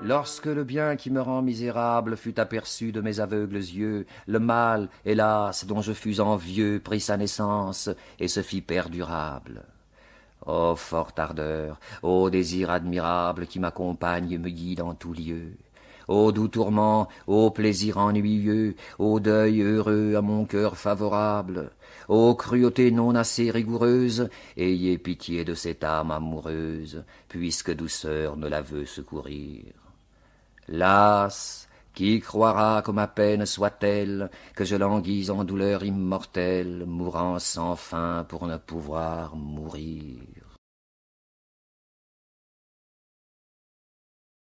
Lorsque le bien qui me rend misérable fut aperçu de mes aveugles yeux, le mal, hélas, dont je fus envieux, prit sa naissance et se fit perdurable. Ô oh, forte ardeur, ô désir admirable qui m'accompagne et me guide en tout lieu, ô doux tourment, ô plaisir ennuyeux, ô deuil heureux à mon cœur favorable, ô cruauté non assez rigoureuse, ayez pitié de cette âme amoureuse, puisque douceur ne la veut secourir. Las, qui croira que ma peine soit-elle, que je languise en douleur immortelle, mourant sans fin pour ne pouvoir mourir